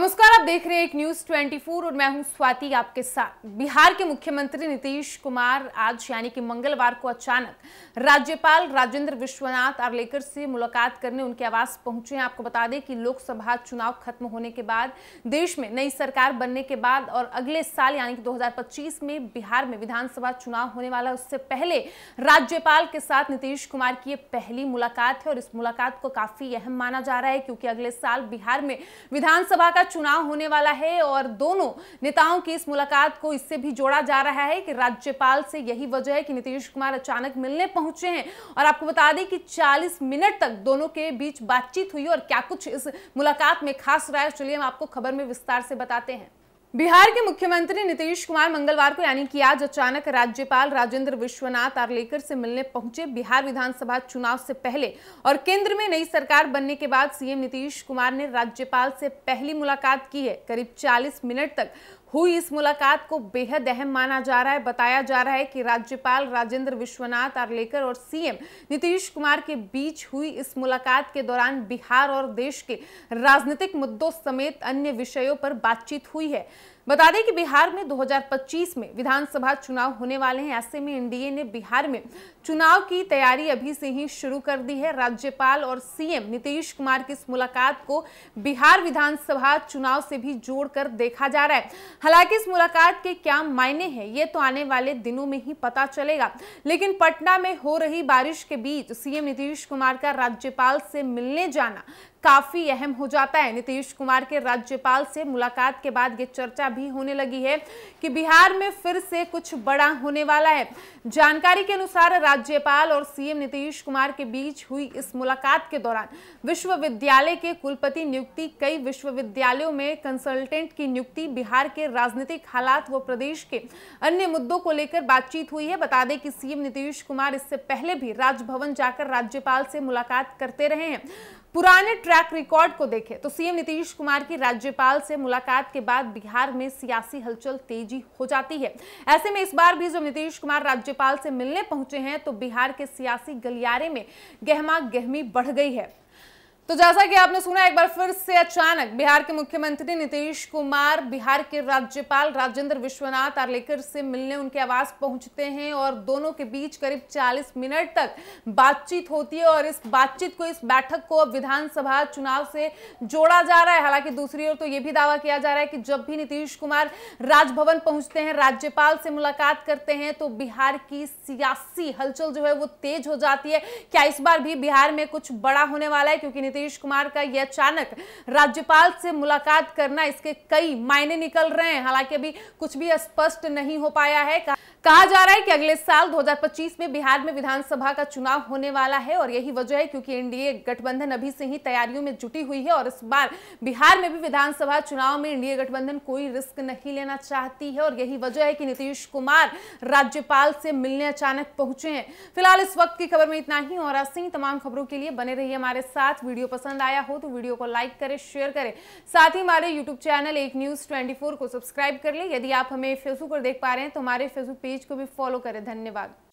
नमस्कार आप देख रहे हैं एक न्यूज 24 और मैं हूं स्वाति आपके साथ बिहार के मुख्यमंत्री नीतीश कुमार आज यानी कि मंगलवार को अचानक राज्यपाल राजेंद्र विश्वनाथ आर्लेकर से मुलाकात करने उनके आवास पहुंचे हैं आपको बता दें कि लोकसभा चुनाव खत्म होने के बाद देश में नई सरकार बनने के बाद और अगले साल यानी कि दो में बिहार में विधानसभा चुनाव होने वाला उससे पहले राज्यपाल के साथ नीतीश कुमार की ये पहली मुलाकात है और इस मुलाकात को काफी अहम माना जा रहा है क्योंकि अगले साल बिहार में विधानसभा का चुनाव होने वाला है और दोनों नेताओं की इस मुलाकात को इससे भी जोड़ा जा रहा है कि राज्यपाल से यही वजह है कि नीतीश कुमार अचानक मिलने पहुंचे हैं और आपको बता दें कि 40 मिनट तक दोनों के बीच बातचीत हुई और क्या कुछ इस मुलाकात में खास रहा है चलिए हम आपको खबर में विस्तार से बताते हैं बिहार के मुख्यमंत्री नीतीश कुमार मंगलवार को यानी कि आज अचानक राज्यपाल राजेंद्र विश्वनाथ आर्लेकर से मिलने पहुंचे बिहार विधानसभा चुनाव से पहले और केंद्र में नई सरकार बनने के बाद सीएम नीतीश कुमार ने राज्यपाल से पहली मुलाकात की है करीब 40 मिनट तक हुई इस मुलाकात को बेहद अहम माना जा रहा है बताया जा रहा है कि राज्यपाल राजेंद्र विश्वनाथ आर्लेकर और सीएम नीतीश कुमार के बीच हुई इस मुलाकात के दौरान बिहार और देश के राजनीतिक मुद्दों समेत अन्य विषयों पर बातचीत हुई है बता दें कि बिहार में 2025 में विधानसभा चुनाव होने वाले हैं ऐसे में एनडीए ने बिहार में चुनाव की तैयारी अभी से ही शुरू कर दी है राज्यपाल और सीएम नीतीश कुमार की इस मुलाकात को बिहार विधानसभा चुनाव से भी जोड़कर देखा जा रहा है हालांकि इस मुलाकात के क्या मायने हैं ये तो आने वाले दिनों में ही पता चलेगा लेकिन पटना में हो रही बारिश के बीच सीएम नीतीश कुमार का राज्यपाल से मिलने जाना काफी अहम हो जाता है नीतीश कुमार के राज्यपाल से मुलाकात के बाद ये चर्चा भी होने लगी है कि बिहार में फिर से कुछ बड़ा होने वाला है जानकारी के अनुसार राज्यपाल और सीएम नीतीश कुमार के बीच हुई इस मुलाकात के दौरान विश्वविद्यालय के कुलपति नियुक्ति कई विश्वविद्यालयों में कंसल्टेंट की नियुक्ति बिहार के राजनीतिक हालात व प्रदेश के अन्य मुद्दों को लेकर बातचीत हुई है बता दें कि सीएम नीतीश कुमार इससे पहले भी राजभवन जाकर राज्यपाल से मुलाकात करते रहे हैं पुराने ट्रैक रिकॉर्ड को देखें तो सीएम नीतीश कुमार की राज्यपाल से मुलाकात के बाद बिहार में सियासी हलचल तेजी हो जाती है ऐसे में इस बार भी जब नीतीश कुमार राज्यपाल से मिलने पहुंचे हैं तो बिहार के सियासी गलियारे में गहमा गहमी बढ़ गई है तो जैसा कि आपने सुना एक बार फिर से अचानक बिहार के मुख्यमंत्री नीतीश कुमार बिहार के राज्यपाल राजेंद्र विश्वनाथ आर्लेकर से मिलने उनके आवास पहुंचते हैं और दोनों के बीच करीब 40 मिनट तक बातचीत होती है और इस बातचीत को इस बैठक को अब विधानसभा चुनाव से जोड़ा जा रहा है हालांकि दूसरी ओर तो ये भी दावा किया जा रहा है कि जब भी नीतीश कुमार राजभवन पहुंचते हैं राज्यपाल से मुलाकात करते हैं तो बिहार की सियासी हलचल जो है वो तेज हो जाती है क्या इस बार भी बिहार में कुछ बड़ा होने वाला है क्योंकि नीतीश नीतीश कुमार का यह अचानक राज्यपाल से मुलाकात करना इसके कई मायने निकल रहे हैं हालांकि अभी कुछ भी स्पष्ट नहीं हो पाया है कहा जा रहा है कि अगले साल 2025 में बिहार में विधानसभा का चुनाव होने वाला है और यही वजह है क्योंकि एनडीए गठबंधन अभी से ही तैयारियों में जुटी हुई है और इस बार बिहार में भी विधानसभा चुनाव में एनडीए गठबंधन कोई रिस्क नहीं लेना चाहती है और यही वजह है कि नीतीश कुमार राज्यपाल से मिलने अचानक पहुंचे हैं फिलहाल इस वक्त की खबर में इतना ही और ऐसे ही तमाम खबरों के लिए बने रही हमारे साथ वीडियो वीडियो पसंद आया हो तो वीडियो को लाइक करें शेयर करें साथ ही हमारे यूट्यूब चैनल एक न्यूज़ ट्वेंटी को सब्सक्राइब कर लें यदि आप हमें फेसबुक पर देख पा रहे हैं तो हमारे फेसबुक पेज को भी फॉलो करें धन्यवाद